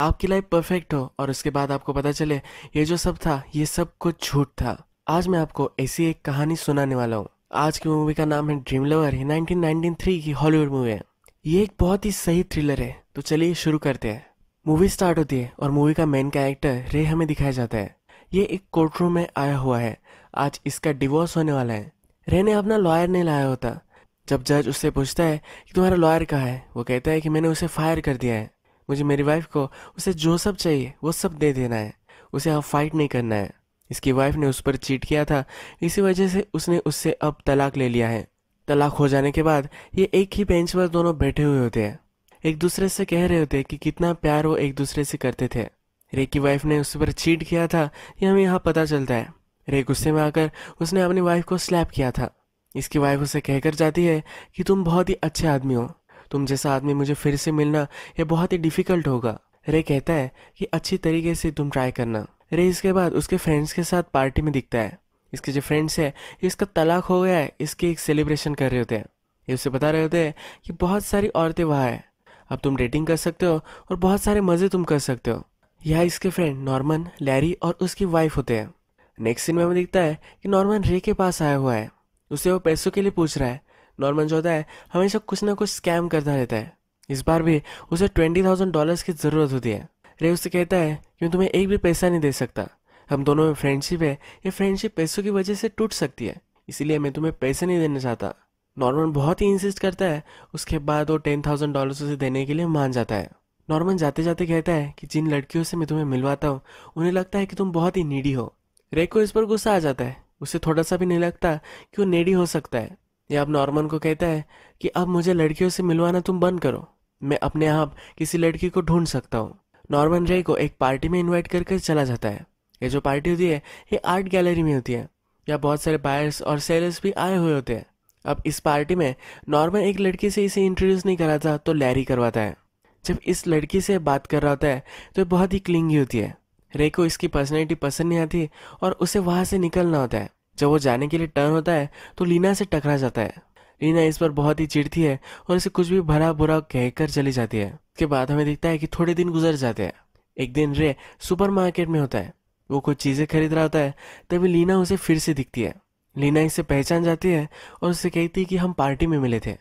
आपकी life perfect हो और उसके बाद आपको पता चले ये जो सब था ये सब कुछ झूठ था आज मैं आपको ऐसी एक कहानी सुनाने वाला हूँ आज की मूवी का नाम है ड्रीम लवर ये 1993 की हॉलीवुड मूवी है ये एक बहुत ही सही थ्रिलर है तो चलिए शुरू करते हैं मूवी स्टार्ट होती है और मूवी का मेन कैरेक्टर रे हमें दिखाया जाता है ये एक कोर्ट रूम में आया हुआ है आज इसका डिवोर्स होने वाला है रे ने अपना लॉयर नहीं लाया होता जब जज उससे पूछता है कि तुम्हारा लॉयर कहाँ है वो कहता है कि मैंने उसे फायर कर दिया है मुझे मेरी वाइफ को उसे जो सब चाहिए वो सब दे देना है उसे अब फाइट नहीं करना है इसकी वाइफ ने उस पर चीट किया था इसी वजह से उसने उससे अब तलाक ले लिया है तलाक हो जाने के बाद ये एक ही बेंच पर दोनों बैठे हुए होते हैं एक दूसरे से कह रहे होते कि कितना प्यार वो एक दूसरे से करते थे रे की वाइफ ने उस पर चीट किया था ये हमें यहाँ पता चलता है रे गुस्से में आकर उसने अपनी वाइफ को स्लैप किया था इसकी वाइफ उसे कहकर जाती है कि तुम बहुत ही अच्छे आदमी हो तुम जैसा आदमी मुझे फिर से मिलना यह बहुत ही डिफ़िकल्ट होगा रे कहता है कि अच्छी तरीके से तुम ट्राई करना रे इसके बाद उसके फ्रेंड्स के साथ पार्टी में दिखता है इसके जो फ्रेंड्स है इसका तलाक हो गया है इसके एक सेलिब्रेशन कर रहे होते हैं ये उसे बता रहे होते हैं कि बहुत सारी औरतें वहाँ है अब तुम डेटिंग कर सकते हो और बहुत सारे मज़े तुम कर सकते हो यह इसके फ्रेंड नॉर्मन लैरी और उसकी वाइफ होते हैं नेक्स्ट सीन में हमें दिखता है कि नॉर्मन रे के पास आया हुआ है उसे वो पैसों के लिए पूछ रहा है नॉर्मन जो होता है हमेशा कुछ ना कुछ स्कैम करता रहता है इस बार भी उसे ट्वेंटी थाउजेंड डॉलर की ज़रूरत होती है रे उससे कहता है कि मैं तुम्हें एक भी पैसा नहीं दे सकता हम दोनों में फ्रेंडशिप है ये फ्रेंडशिप पैसों की वजह से टूट सकती है इसीलिए मैं तुम्हें पैसे नहीं देना चाहता नॉर्मन बहुत ही इंसिस्ट करता है उसके बाद वो टेन थाउजेंड डॉलर उसे देने के लिए मान जाता है नॉर्मन जाते जाते कहता है कि जिन लड़कियों से मैं तुम्हें मिलवाता हूँ उन्हें लगता है कि तुम बहुत ही नीडी हो रे को इस पर गुस्सा आ जाता है उसे थोड़ा सा भी नहीं लगता कि वो नेडी हो सकता है ये अब नॉर्मन को कहता है कि अब मुझे लड़कियों से मिलवाना तुम बंद करो मैं अपने आप किसी लड़की को ढूंढ सकता हूँ नॉर्मन रे को एक पार्टी में इनवाइट करके चला जाता है ये जो पार्टी होती है ये आर्ट गैलरी में होती है या बहुत सारे बायर्स और सेलर्स भी आए हुए होते हैं अब इस पार्टी में नॉर्मन एक लड़की से इसे इंट्रोड्यूस नहीं कराता तो लैरी करवाता है जब इस लड़की से बात कर रहा होता है तो बहुत ही क्लिंगी होती है रे को इसकी पर्सनैलिटी पसंद नहीं आती और उसे वहाँ से निकलना होता है जब वो जाने के लिए टर्न होता है तो लीना से टकरा जाता है लीना इस पर बहुत ही चिड़ती है और इसे कुछ भी भरा बुरा कहकर चली जाती है उसके बाद हमें दिखता है कि थोड़े दिन गुजर जाते हैं एक दिन रे सुपरमार्केट में होता है वो कुछ चीज़ें खरीद रहा होता है तभी लीना उसे फिर से दिखती है लीना इसे पहचान जाती है और उसे कहती है कि हम पार्टी में मिले थे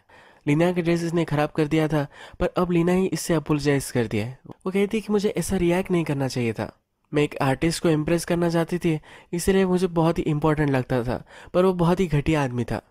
लीना के ड्रेस इसने ख़राब कर दिया था पर अब लीना ही इससे अपोलोजाइज कर दिया है वो कहती है कि मुझे ऐसा रिएक्ट नहीं करना चाहिए था मैं एक आर्टिस्ट को इम्प्रेस करना चाहती थी इसलिए मुझे बहुत ही इम्पोर्टेंट लगता था पर वो बहुत ही घटिया आदमी था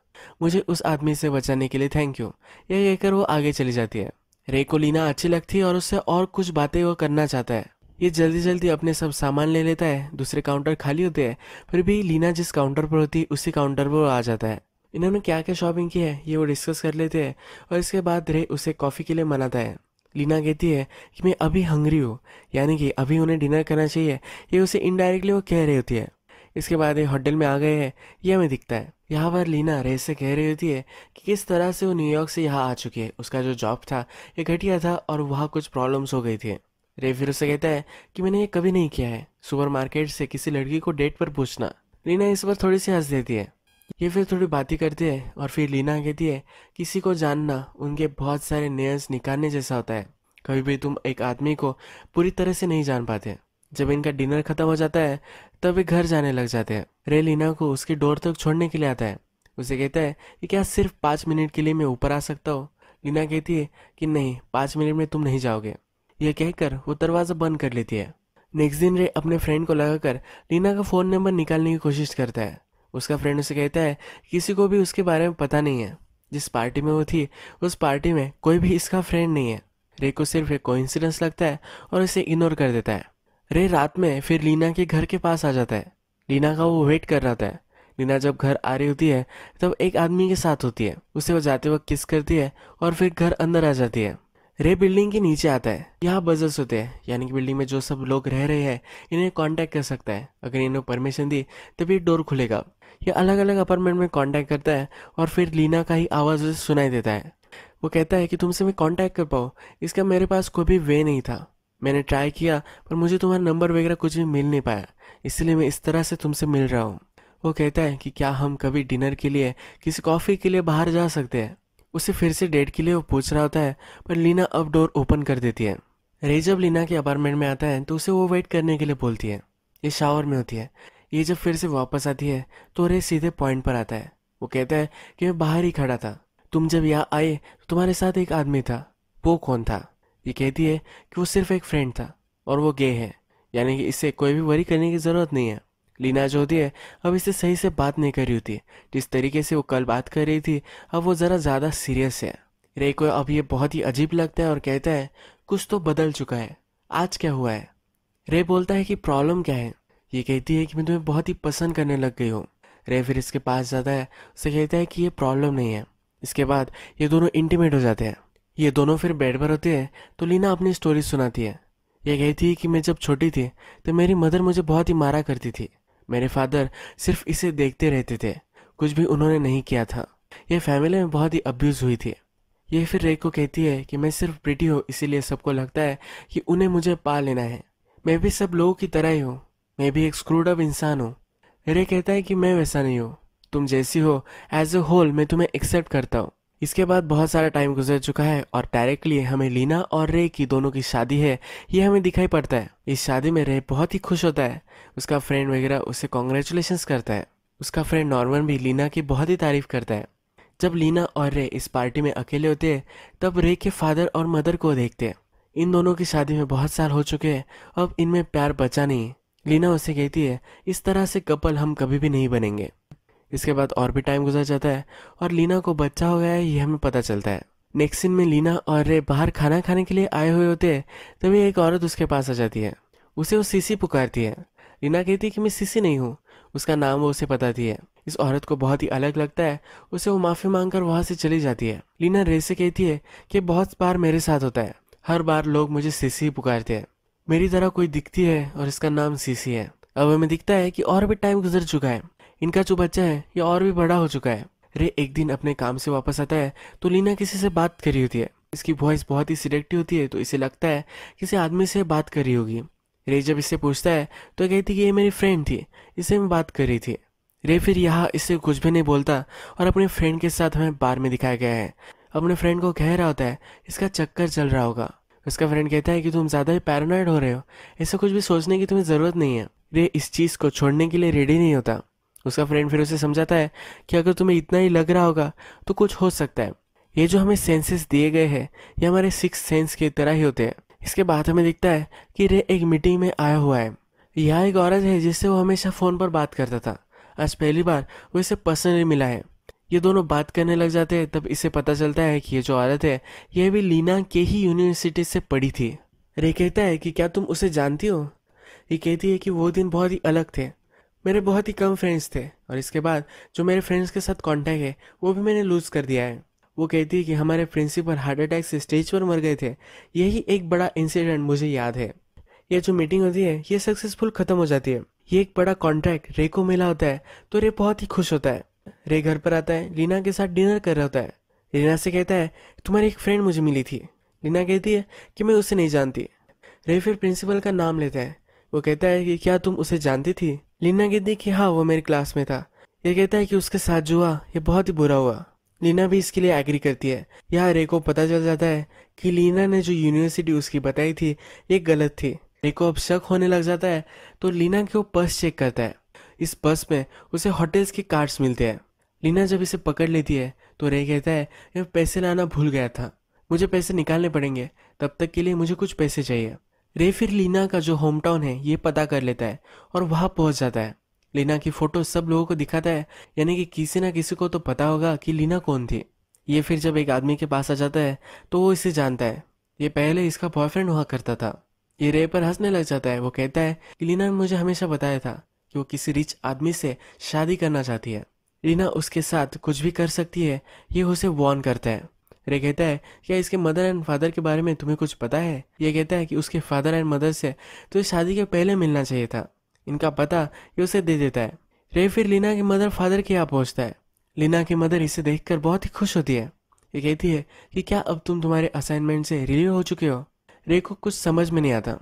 मुझे उस आदमी से बचाने के लिए थैंक यू यह कहकर वो आगे चली जाती है रे को लीना अच्छी लगती है और उससे और कुछ बातें वो करना चाहता है ये जल्दी जल्दी अपने सब सामान ले लेता है दूसरे काउंटर खाली होते हैं फिर भी लीना जिस काउंटर पर होती है उसी काउंटर पर वो आ जाता है इन्होंने क्या क्या शॉपिंग की है ये वो डिस्कस कर लेते हैं और इसके बाद रे उसे कॉफ़ी के लिए मनाता है लीना कहती है कि मैं अभी हंगरी हूँ यानी कि अभी उन्हें डिनर करना चाहिए ये उसे इनडायरेक्टली वो कह रही होती है इसके बाद ये होटल में आ गए हैं यह हमें दिखता है यहाँ पर लीना रे से कह रही होती है कि किस तरह से वो न्यूयॉर्क से यहाँ आ चुकी है उसका जो जॉब था ये घटिया था और वहाँ कुछ प्रॉब्लम्स हो गई थी रे फिर उसे कहता है कि मैंने ये कभी नहीं किया है सुपरमार्केट से किसी लड़की को डेट पर पूछना लीना इस पर थोड़ी सी हंस देती है ये फिर थोड़ी बातें करते हैं और फिर लीना कहती है किसी को जानना उनके बहुत सारे नेयर्स निकालने जैसा होता है कभी भी तुम एक आदमी को पूरी तरह से नहीं जान पाते जब इनका डिनर ख़त्म हो जाता है तब वे घर जाने लग जाते हैं रे लीना को उसकी डोर तक छोड़ने के लिए आता है उसे कहता है कि क्या सिर्फ पाँच मिनट के लिए मैं ऊपर आ सकता हूँ लीना कहती है कि नहीं पाँच मिनट में तुम नहीं जाओगे यह कहकर वो दरवाज़ा बंद कर लेती है नेक्स्ट दिन रे अपने फ्रेंड को लगाकर लीना का फ़ोन नंबर निकालने की कोशिश करता है उसका फ्रेंड उसे कहता है किसी को भी उसके बारे में पता नहीं है जिस पार्टी में वो थी उस पार्टी में कोई भी इसका फ्रेंड नहीं है रे को सिर्फ एक कोइंसिडेंस लगता है और इसे इग्नोर कर देता है रे रात में फिर लीना के घर के पास आ जाता है लीना का वो वेट कर रहा था लीना जब घर आ रही होती है तब एक आदमी के साथ होती है उसे वो जाते वक्त किस करती है और फिर घर अंदर आ जाती है रे बिल्डिंग के नीचे आता है यहाँ बजर्स होते हैं यानी कि बिल्डिंग में जो सब लोग रह रहे हैं इन्हें कांटेक्ट कर सकता है अगर इन्होंने परमिशन दी तभी डोर खुलेगा ये अलग अलग अपार्टमेंट में कॉन्टैक्ट करता है और फिर लीना का ही आवाज़ उसे सुनाई देता है वो कहता है कि तुमसे मैं कॉन्टैक्ट कर पाऊँ इसका मेरे पास कोई भी वे नहीं था मैंने ट्राई किया पर मुझे तुम्हारा नंबर वगैरह कुछ भी मिल नहीं पाया इसलिए मैं इस तरह से तुमसे मिल रहा हूँ वो कहता है कि क्या हम कभी डिनर के लिए किसी कॉफ़ी के लिए बाहर जा सकते हैं उसे फिर से डेट के लिए वो पूछ रहा होता है पर लीना अब डोर ओपन कर देती है रे जब लीना के अपार्टमेंट में आता है तो उसे वो वेट करने के लिए बोलती है ये शावर में होती है ये जब फिर से वापस आती है तो रे सीधे पॉइंट पर आता है वो कहता है कि मैं बाहर ही खड़ा था तुम जब यहाँ आए तो तुम्हारे साथ एक आदमी था वो कौन था ये कहती है कि वो सिर्फ एक फ्रेंड था और वो गे है यानी कि इससे कोई भी वरी करने की ज़रूरत नहीं है लीना जो होती है अब इससे सही से बात नहीं कर रही होती जिस तरीके से वो कल बात कर रही थी अब वो ज़रा ज़्यादा सीरियस है रे को अब ये बहुत ही अजीब लगता है और कहता है कुछ तो बदल चुका है आज क्या हुआ है रे बोलता है कि प्रॉब्लम क्या है ये कहती है कि मैं तुम्हें बहुत ही पसंद करने लग गई हूँ रे फिर इसके पास जाता है उसे कहता है कि ये प्रॉब्लम नहीं है इसके बाद ये दोनों इंटीमेट हो जाते हैं ये दोनों फिर बेड पर होते हैं तो लीना अपनी स्टोरी सुनाती है यह कहती है कि मैं जब छोटी थी तो मेरी मदर मुझे बहुत ही मारा करती थी मेरे फादर सिर्फ इसे देखते रहते थे कुछ भी उन्होंने नहीं किया था यह फैमिली में बहुत ही अब्यूज़ हुई थी ये फिर रे को कहती है कि मैं सिर्फ प्रिटी हूँ इसीलिए सबको लगता है कि उन्हें मुझे पा लेना है मैं भी सब लोगों की तरह ही हूँ मैं भी एक स्क्रूड अप इंसान हूँ रे कहता है कि मैं वैसा नहीं हूँ तुम जैसी हो एज ए होल मैं तुम्हें एक्सेप्ट करता हूँ इसके बाद बहुत सारा टाइम गुजर चुका है और डायरेक्टली हमें लीना और रे की दोनों की शादी है ये हमें दिखाई पड़ता है इस शादी में रे बहुत ही खुश होता है उसका फ्रेंड वगैरह उसे कॉन्ग्रेचुलेशन करता है उसका फ्रेंड नॉर्मन भी लीना की बहुत ही तारीफ करता है जब लीना और रे इस पार्टी में अकेले होते हैं तब रे के फादर और मदर को देखते हैं इन दोनों की शादी में बहुत साल हो चुके हैं अब इनमें प्यार बचा नहीं लीना उसे कहती है इस तरह से कपल हम कभी भी नहीं बनेंगे इसके बाद और भी टाइम गुजर जाता है और लीना को बच्चा हो गया है ये हमें पता चलता है नेक्स्ट सीन में लीना और रे बाहर खाना खाने के लिए आए हुए होते हैं तभी एक औरत उसके पास आ जाती है उसे वो सीसी पुकारती है लीना कहती है कि मैं सीसी नहीं हूँ उसका नाम वो उसे बताती है इस औरत को बहुत ही अलग लगता है उसे वो माफ़ी मांग कर वहाँ से चली जाती है लीना रे से कहती है कि बहुत बार मेरे साथ होता है हर बार लोग मुझे सीसी पुकारते हैं मेरी तरह कोई दिखती है और इसका नाम सीसी है अब हमें दिखता है कि और भी टाइम गुजर चुका है इनका जो बच्चा है ये और भी बड़ा हो चुका है रे एक दिन अपने काम से वापस आता है तो लीना किसी से बात करी होती है इसकी वॉइस बहुत ही सिलेक्टिव होती है तो इसे लगता है किसी आदमी से बात करी होगी रे जब इससे पूछता है तो कहती कि ये मेरी फ्रेंड थी इससे मैं बात कर रही थी रे फिर यहाँ इससे कुछ भी नहीं बोलता और अपने फ्रेंड के साथ हमें बार में दिखाया गया है अपने फ्रेंड को कह रहा होता है इसका चक्कर चल रहा होगा उसका फ्रेंड कहता है कि तुम ज़्यादा ही पैरानॉइड हो रहे हो ऐसा कुछ भी सोचने की तुम्हें ज़रूरत नहीं है रे इस चीज़ को छोड़ने के लिए रेडी नहीं होता उसका फ्रेंड फिर उसे समझाता है कि अगर तुम्हें इतना ही लग रहा होगा तो कुछ हो सकता है ये जो हमें सेंसेस दिए गए हैं ये हमारे सिक्स सेंस की तरह ही होते हैं इसके बाद हमें दिखता है कि रे एक मीटिंग में आया हुआ है यह एक औरत है जिससे वो हमेशा फ़ोन पर बात करता था आज पहली बार वो इसे पर्सनली मिला है ये दोनों बात करने लग जाते हैं तब इसे पता चलता है कि ये जो औरत है यह भी लीना के ही यूनिवर्सिटी से पढ़ी थी रे कहता है कि क्या तुम उसे जानती हो ये कहती है कि वो दिन बहुत ही अलग थे मेरे बहुत ही कम फ्रेंड्स थे और इसके बाद जो मेरे फ्रेंड्स के साथ कॉन्टैक्ट है वो भी मैंने लूज़ कर दिया है वो कहती है कि हमारे प्रिंसिपल हार्ट अटैक से स्टेज पर मर गए थे यही एक बड़ा इंसिडेंट मुझे याद है यह जो मीटिंग होती है ये सक्सेसफुल ख़त्म हो जाती है ये एक बड़ा कॉन्ट्रैक्ट रे को मिला होता है तो रे बहुत ही खुश होता है रे घर पर आता है लीना के साथ डिनर कर रहा होता है लीना से कहता है तुम्हारी एक फ्रेंड मुझे मिली थी लीना कहती है कि मैं उसे नहीं जानती रे फिर प्रिंसिपल का नाम लेता है वो कहता है कि क्या तुम उसे जानती थी लीना कहती है कि हाँ वो मेरी क्लास में था ये कहता है कि उसके साथ जो हुआ ये बहुत ही बुरा हुआ लीना भी इसके लिए एग्री करती है यहाँ रे को पता चल जाता है कि लीना ने जो यूनिवर्सिटी उसकी बताई थी ये गलत थी रे को अब शक होने लग जाता है तो लीना के वो पर्स चेक करता है इस पर्स में उसे होटल्स के कार्ड्स मिलते हैं लीना जब इसे पकड़ लेती है तो रे कहता है मैं पैसे लाना भूल गया था मुझे पैसे निकालने पड़ेंगे तब तक के लिए मुझे कुछ पैसे चाहिए रे फिर लीना का जो होम टाउन है ये पता कर लेता है और वहाँ पहुँच जाता है लीना की फ़ोटो सब लोगों को दिखाता है यानी कि किसी ना किसी को तो पता होगा कि लीना कौन थी ये फिर जब एक आदमी के पास आ जाता है तो वो इसे जानता है ये पहले इसका बॉयफ्रेंड हुआ करता था ये रे पर हंसने लग जाता है वो कहता है कि लीना ने मुझे हमेशा बताया था कि वो किसी रिच आदमी से शादी करना चाहती है रीना उसके साथ कुछ भी कर सकती है ये उसे वॉर्न करता है रे कहता है क्या इसके मदर एंड फादर के बारे में तुम्हें कुछ पता है ये कहता है कि उसके फादर एंड मदर से तो इस शादी के पहले मिलना चाहिए था इनका पता ये उसे दे देता है रे फिर लीना के मदर फादर के यहाँ पहुँचता है लीना की मदर इसे देखकर बहुत ही खुश होती है ये कहती है कि क्या अब तुम तुम्हारे असाइनमेंट से रिलीव हो चुके हो रे को कुछ समझ में नहीं आता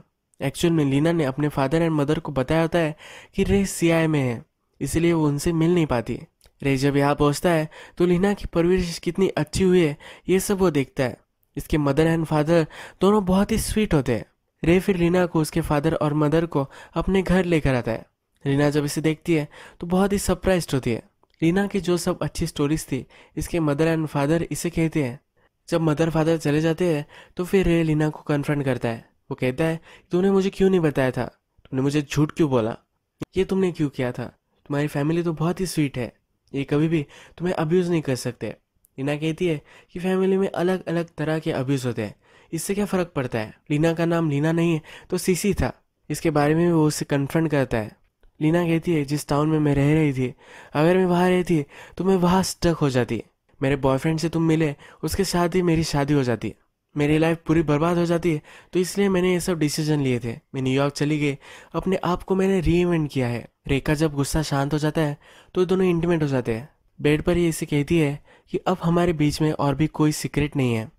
एक्चुअल में लीना ने अपने फादर एंड मदर को बताया होता है कि रे सीआई में है इसलिए वो उनसे मिल नहीं पाती रे जब यहाँ पहुँचता है तो लीना की परवरिश कितनी अच्छी हुई है ये सब वो देखता है इसके मदर एंड फादर दोनों बहुत ही स्वीट होते हैं रे फिर लीना को उसके फादर और मदर को अपने घर लेकर आता है रीना जब इसे देखती है तो बहुत ही सरप्राइज होती है रीना की जो सब अच्छी स्टोरीज थी इसके मदर एंड फादर इसे कहते हैं जब मदर फादर चले जाते हैं तो फिर रे लीना को कन्फ्रंट करता है वो कहता है तूने मुझे क्यों नहीं बताया था तुमने मुझे झूठ क्यों बोला ये तुमने क्यों किया था तुम्हारी फैमिली तो बहुत ही स्वीट है ये कभी भी तुम्हें अब्यूज़ नहीं कर सकते लीना कहती है कि फैमिली में अलग अलग तरह के अब्यूज़ होते हैं इससे क्या फ़र्क पड़ता है लीना का नाम लीना नहीं है तो सीसी था इसके बारे में वो उससे कन्फ्रंट करता है लीना कहती है जिस टाउन में मैं रह रही थी अगर मैं वहाँ रहती तो मैं वहाँ स्टक हो जाती मेरे बॉयफ्रेंड से तुम मिले उसके साथ ही मेरी शादी हो जाती मेरी लाइफ पूरी बर्बाद हो जाती है तो इसलिए मैंने ये सब डिसीजन लिए थे मैं न्यूयॉर्क चली गई अपने आप को मैंने रीइवेंट किया है रेखा जब गुस्सा शांत हो जाता है तो दोनों इंटीमेट हो जाते हैं बेड पर ही इसे कहती है कि अब हमारे बीच में और भी कोई सीक्रेट नहीं है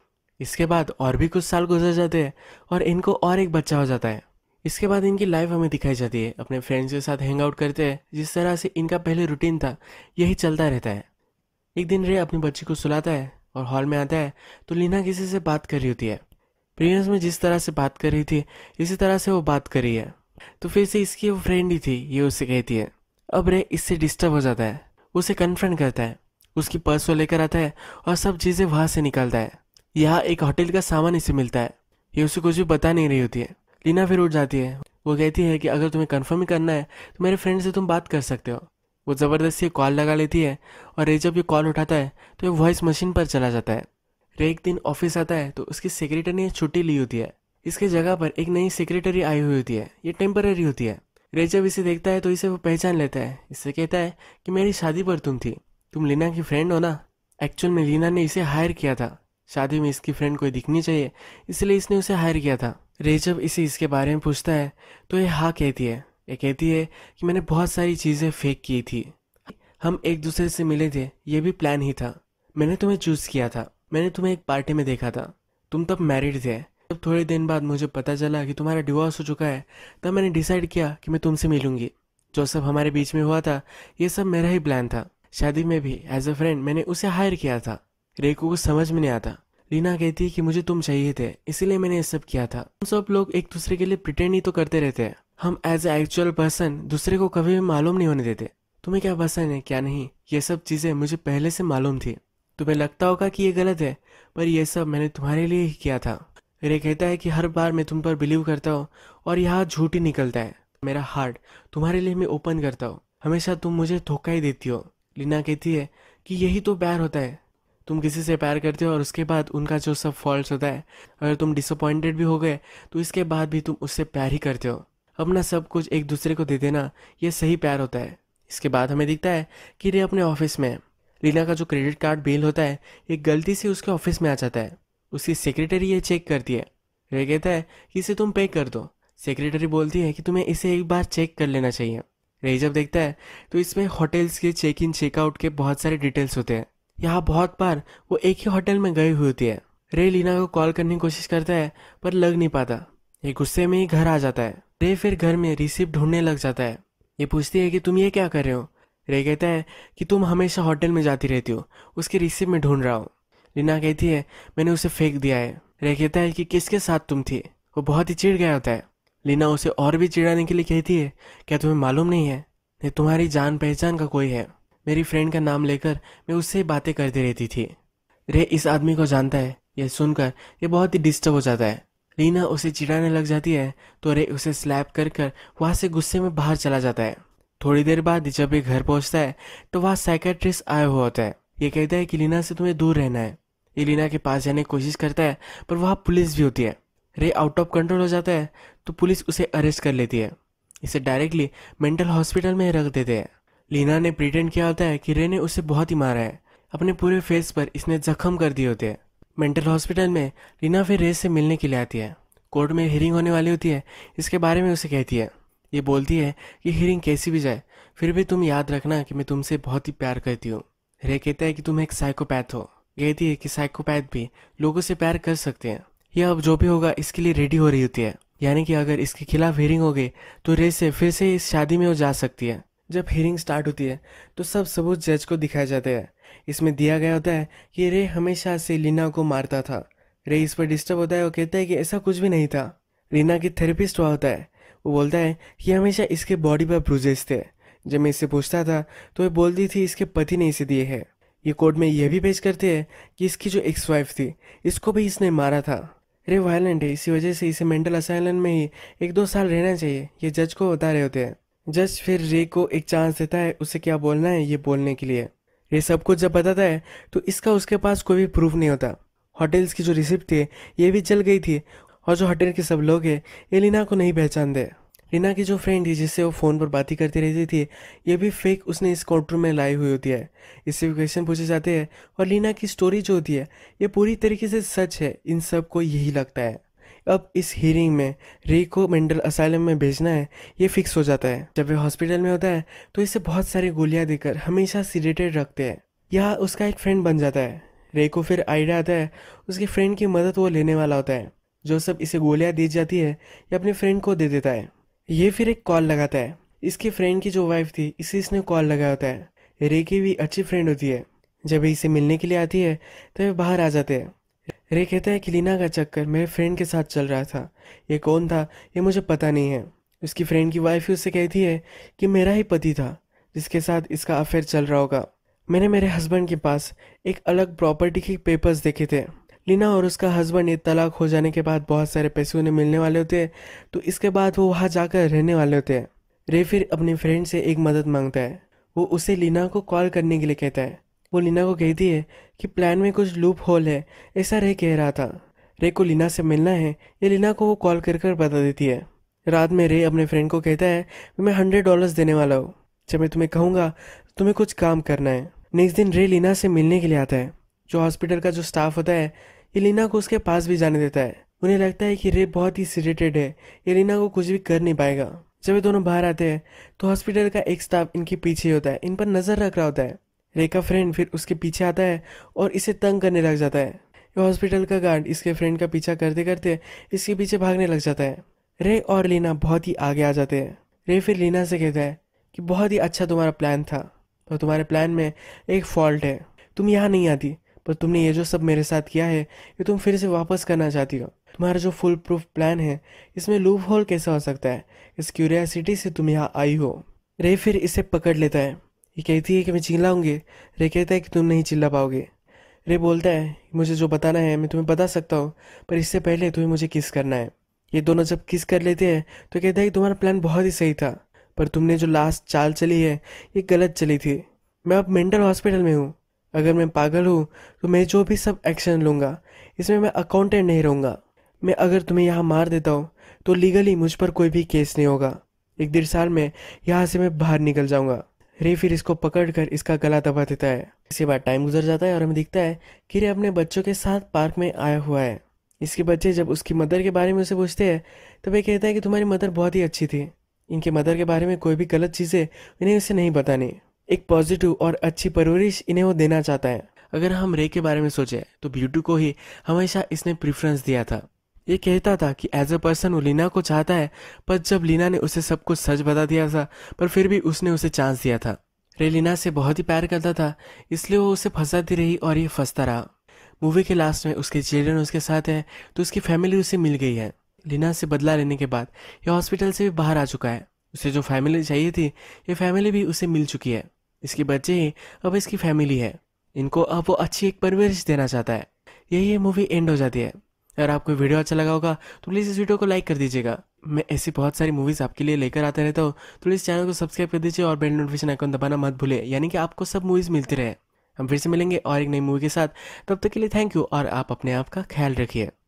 इसके बाद और भी कुछ साल गुजर जाते हैं और इनको और एक बच्चा हो जाता है इसके बाद इनकी लाइफ हमें दिखाई जाती है अपने फ्रेंड्स के साथ हैंग आउट करते हैं जिस तरह से इनका पहले रूटीन था यही चलता रहता है एक दिन रे अपनी बच्ची को सुलाता है और हॉल में आता है तो लीना किसी से बात कर रही होती है प्रियंस में जिस तरह से बात कर रही थी इसी तरह से वो बात कर रही है तो फिर से इसकी वो फ्रेंड ही थी ये उसे कहती है अब रे इससे डिस्टर्ब हो जाता है उसे कन्फ्रंट करता है उसकी पर्स वो लेकर आता है और सब चीज़ें वहाँ से निकालता है यहाँ एक होटल का सामान इसे मिलता है ये उसे कुछ भी बता नहीं रही होती है लीना फिर उठ जाती है वो कहती है कि अगर तुम्हें कन्फर्म ही करना है तो मेरे फ्रेंड से तुम बात कर सकते हो वो ज़बरदस्ती कॉल लगा लेती है और रे जब ये कॉल उठाता है तो ये वॉइस मशीन पर चला जाता है रे एक दिन ऑफिस आता है तो उसकी सेक्रेटरी ने छुट्टी ली होती है इसके जगह पर एक नई सेक्रेटरी आई हुई होती है ये टेम्पररी होती है रे जब इसे देखता है तो इसे वो पहचान लेता है इससे कहता है कि मेरी शादी पर तुम थी तुम लीना की फ्रेंड हो ना एक्चुअल में लीना ने इसे हायर किया था शादी में इसकी फ्रेंड कोई दिखनी चाहिए इसलिए इसने उसे हायर किया था रे जब इसे इसके बारे में पूछता है तो ये हाँ कहती है ये कहती है कि मैंने बहुत सारी चीज़ें फेक की थी हम एक दूसरे से मिले थे ये भी प्लान ही था मैंने तुम्हें चूज़ किया था मैंने तुम्हें एक पार्टी में देखा था तुम तब मैरिड थे जब थोड़े दिन बाद मुझे पता चला कि तुम्हारा डिवोर्स हो चुका है तब मैंने डिसाइड किया कि मैं तुमसे मिलूंगी जो सब हमारे बीच में हुआ था ये सब मेरा ही प्लान था शादी में भी एज अ फ्रेंड मैंने उसे हायर किया था रेकू को समझ में नहीं आता लीना कहती है कि मुझे तुम चाहिए थे इसीलिए मैंने ये सब किया था हम सब लोग एक दूसरे के लिए प्रिटेंड ही तो करते रहते हैं हम एज एक्चुअल पर्सन दूसरे को कभी भी मालूम नहीं होने देते तुम्हें क्या पसंद है क्या नहीं ये सब चीज़ें मुझे पहले से मालूम थी तुम्हें लगता होगा कि ये गलत है पर यह सब मैंने तुम्हारे लिए ही किया था रे कहता है कि हर बार मैं तुम पर बिलीव करता हूँ और यहाँ झूठ ही निकलता है मेरा हार्ट तुम्हारे लिए मैं ओपन करता हूँ हमेशा तुम मुझे धोखा ही देती हो लीना कहती है कि यही तो प्यार होता है तुम किसी से प्यार करते हो और उसके बाद उनका जो सब फॉल्ट होता है अगर तुम डिसअपॉइंटेड भी हो गए तो इसके बाद भी तुम उससे प्यार ही करते हो अपना सब कुछ एक दूसरे को दे देना ये सही प्यार होता है इसके बाद हमें दिखता है कि रे अपने ऑफिस में है लीना का जो क्रेडिट कार्ड बिल होता है ये गलती से उसके ऑफिस में आ जाता है उसकी सेक्रेटरी ये चेक करती है रे कहता है कि इसे तुम पे कर दो सेक्रेटरी बोलती है कि तुम्हें इसे एक बार चेक कर लेना चाहिए रे जब देखता है तो इसमें होटल्स के चेक इन चेकआउट के बहुत सारे डिटेल्स होते हैं यहाँ बहुत बार वो एक ही होटल में गई हुई होती है रे लीना को कॉल करने की कोशिश करता है पर लग नहीं पाता ये गुस्से में ही घर आ जाता है रे फिर घर में रिसिप्ट ढूंढने लग जाता है ये पूछती है कि तुम ये क्या कर रहे हो रे कहता है कि तुम हमेशा होटल में जाती रहती हो उसके रिसिप्ट में ढूंढ रहा हो लीना कहती है मैंने उसे फेंक दिया है रे कहता है कि किसके साथ तुम थी वो बहुत ही चिड़ गया होता है लीना उसे और भी चिड़ाने के लिए कहती है क्या तुम्हें मालूम नहीं है नहीं तुम्हारी जान पहचान का कोई है मेरी फ्रेंड का नाम लेकर मैं उससे बातें करती रहती थी रे इस आदमी को जानता है यह सुनकर ये बहुत ही डिस्टर्ब हो जाता है लीना उसे चिढ़ाने लग जाती है तो रे उसे स्लैप कर कर वहाँ से गुस्से में बाहर चला जाता है थोड़ी देर बाद जब ये घर पहुँचता है तो वहाँ साइकेट्रिस्ट आया हुआ होता है ये कहता है कि लीना से तुम्हें दूर रहना है ये लीना के पास जाने की कोशिश करता है पर वहाँ पुलिस भी होती है रे आउट ऑफ कंट्रोल हो जाता है तो पुलिस उसे अरेस्ट कर लेती है इसे डायरेक्टली मेंटल हॉस्पिटल में रख देते हैं लीना ने प्रिटेंड किया होता है कि रे ने उसे बहुत ही मारा है अपने पूरे फेस पर इसने जख्म कर दिए होते हैं मेंटल हॉस्पिटल में रीना फिर रेस से मिलने के लिए आती है कोर्ट में हियरिंग होने वाली होती है इसके बारे में उसे कहती है ये बोलती है कि हियरिंग कैसी भी जाए फिर भी तुम याद रखना कि मैं तुमसे बहुत ही प्यार करती हूँ रे कहता है कि तुम एक साइकोपैथ हो कहती है कि साइकोपैथ भी लोगों से प्यार कर सकते हैं यह अब जो भी होगा इसके लिए रेडी हो रही होती है यानी कि अगर इसके खिलाफ हियरिंग हो गई तो रे से फिर से इस शादी में वो जा सकती है जब हियरिंग स्टार्ट होती है तो सब सबूत जज को दिखाया जाते हैं इसमें दिया गया होता है कि रे हमेशा से लीना को मारता था रे इस पर डिस्टर्ब होता है और कहता है कि ऐसा कुछ भी नहीं था रीना की थेरेपिस्ट हुआ होता है वो बोलता है कि हमेशा इसके बॉडी पर ब्रूजेस थे जब मैं इससे पूछता था तो ये बोलती थी इसके पति ने इसे दिए है ये कोर्ट में यह भी पेश करते हैं कि इसकी जो एक्स वाइफ थी इसको भी इसने मारा था रे वायलेंट है इसी वजह से इसे मेंटल असाइलन में ही एक दो साल रहना चाहिए ये जज को बता रहे होते हैं जज फिर रे को एक चांस देता है उसे क्या बोलना है ये बोलने के लिए ये सब कुछ जब बताता है तो इसका उसके पास कोई भी प्रूफ नहीं होता होटल्स की जो रिसिप्ट थी ये भी जल गई थी और जो होटल के सब लोग हैं ये लीना को नहीं पहचानते रीना की जो फ्रेंड थी जिससे वो फ़ोन पर बातें करती रहती थी ये भी फेक उसने इस कोर्टरूम में लाई हुई होती है इससे भी क्वेश्चन पूछे जाते हैं और लीना की स्टोरी जो होती है ये पूरी तरीके से सच है इन सब को यही लगता है अब इस हियरिंग में रे को मेंटल असाइलम में भेजना है ये फिक्स हो जाता है जब वह हॉस्पिटल में होता है तो इसे बहुत सारी गोलियां देकर हमेशा सीडेटेड रखते हैं यह उसका एक फ्रेंड बन जाता है रे को फिर आइडिया आता है उसके फ्रेंड की मदद वो लेने वाला होता है जो सब इसे गोलियाँ दी जाती है या अपने फ्रेंड को दे देता है ये फिर एक कॉल लगाता है इसके फ्रेंड की जो वाइफ थी इसे इसने कॉल लगाया होता है रे की भी अच्छी फ्रेंड होती है जब इसे मिलने के लिए आती है तो वे बाहर आ जाते हैं रे कहता है कि लीना का चक्कर मेरे फ्रेंड के साथ चल रहा था ये कौन था ये मुझे पता नहीं है उसकी फ्रेंड की वाइफ ही उससे कहती है कि मेरा ही पति था जिसके साथ इसका अफेयर चल रहा होगा मैंने मेरे हस्बैंड के पास एक अलग प्रॉपर्टी के पेपर्स देखे थे लीना और उसका हस्बैंड ये तलाक हो जाने के बाद बहुत सारे पैसे उन्हें मिलने वाले होते हैं तो इसके बाद वो वहाँ जाकर रहने वाले होते हैं रे फिर अपने फ्रेंड से एक मदद मांगता है वो उसे लीना को कॉल करने के लिए कहता है वो लीना को कहती है कि प्लान में कुछ लूप होल है ऐसा रे कह रहा था रे को लीना से मिलना है ये लीना को वो कॉल कर कर बता देती है रात में रे अपने फ्रेंड को कहता है मैं हंड्रेड डॉलर्स देने वाला हूँ जब मैं तुम्हें कहूँगा तुम्हें कुछ काम करना है नेक्स्ट दिन रे लीना से मिलने के लिए आता है जो हॉस्पिटल का जो स्टाफ होता है ये लीना को उसके पास भी जाने देता है उन्हें लगता है कि रे बहुत ही सीरेटेड है ये लीना को कुछ भी कर नहीं पाएगा जब ये दोनों बाहर आते हैं तो हॉस्पिटल का एक स्टाफ इनके पीछे होता है इन पर नज़र रख रहा होता है रेखा फ्रेंड फिर उसके पीछे आता है और इसे तंग करने लग जाता है हॉस्पिटल का गार्ड इसके फ्रेंड का पीछा करते करते इसके पीछे भागने लग जाता है रे और लीना बहुत ही आगे आ जाते हैं रे फिर लीना से कहता है कि बहुत ही अच्छा तुम्हारा प्लान था पर तो तुम्हारे प्लान में एक फॉल्ट है तुम यहाँ नहीं आती पर तुमने ये जो सब मेरे साथ किया है ये तुम फिर से वापस करना चाहती हो तुम्हारा जो फुल प्रूफ प्लान है इसमें लूप होल कैसे हो सकता है इस क्यूरियासिटी से तुम यहाँ आई हो रे फिर इसे पकड़ लेता है ये कहती है कि मैं चिल्लाऊंगी रे कहता है कि तुम नहीं चिल्ला पाओगे रे बोलता है मुझे जो बताना है मैं तुम्हें बता सकता हूँ पर इससे पहले तुम्हें मुझे किस करना है ये दोनों जब किस कर लेते हैं तो कहता है कि तुम्हारा प्लान बहुत ही सही था पर तुमने जो लास्ट चाल चली है ये गलत चली थी मैं अब मेंटल हॉस्पिटल में हूँ अगर मैं पागल हूँ तो मैं जो भी सब एक्शन लूँगा इसमें मैं अकाउंटेंट नहीं रहूँगा मैं अगर तुम्हें यहाँ मार देता हूँ तो लीगली मुझ पर कोई भी केस नहीं होगा एक डेढ़ साल में यहाँ से मैं बाहर निकल जाऊँगा रे फिर इसको पकड़ कर इसका गला दबा देता है इसके बाद टाइम गुजर जाता है और हमें दिखता है कि रे अपने बच्चों के साथ पार्क में आया हुआ है इसके बच्चे जब उसकी मदर के बारे में उसे पूछते हैं तो वे कहता है कि तुम्हारी मदर बहुत ही अच्छी थी इनके मदर के बारे में कोई भी गलत चीज़ें इन्हें उसे नहीं बतानी एक पॉजिटिव और अच्छी परवरिश इन्हें वो देना चाहता है अगर हम रे के बारे में सोचें तो ब्यूटू को ही हमेशा इसने प्रेफरेंस दिया था ये कहता था कि एज अ पर्सन वो लीना को चाहता है पर जब लीना ने उसे सब कुछ सच बता दिया था पर फिर भी उसने उसे चांस दिया था रे लीना से बहुत ही प्यार करता था इसलिए वो उसे फंसाती रही और ये फंसता रहा मूवी के लास्ट में उसके चिल्ड्रन उसके साथ हैं तो उसकी फैमिली उसे मिल गई है लीना से बदला लेने के बाद यह हॉस्पिटल से भी बाहर आ चुका है उसे जो फैमिली चाहिए थी ये फैमिली भी उसे मिल चुकी है इसके बच्चे ही अब इसकी फैमिली है इनको अब वो अच्छी एक परवरिश देना चाहता है यही ये मूवी एंड हो जाती है अगर आपको वीडियो अच्छा लगा होगा तो प्लीज़ इस वीडियो को लाइक कर दीजिएगा मैं ऐसी बहुत सारी मूवीज़ आपके लिए लेकर आता रहता हूँ तो प्लीज़ चैनल को सब्सक्राइब कर दीजिए और बेल नोटिफिकेशन आइकन दबाना मत भूले यानी कि आपको सब मूवीज़ मिलती रहे हम फिर से मिलेंगे और एक नई मूवी के साथ तब तक के लिए थैंक यू और आप अपने आप का ख्याल रखिए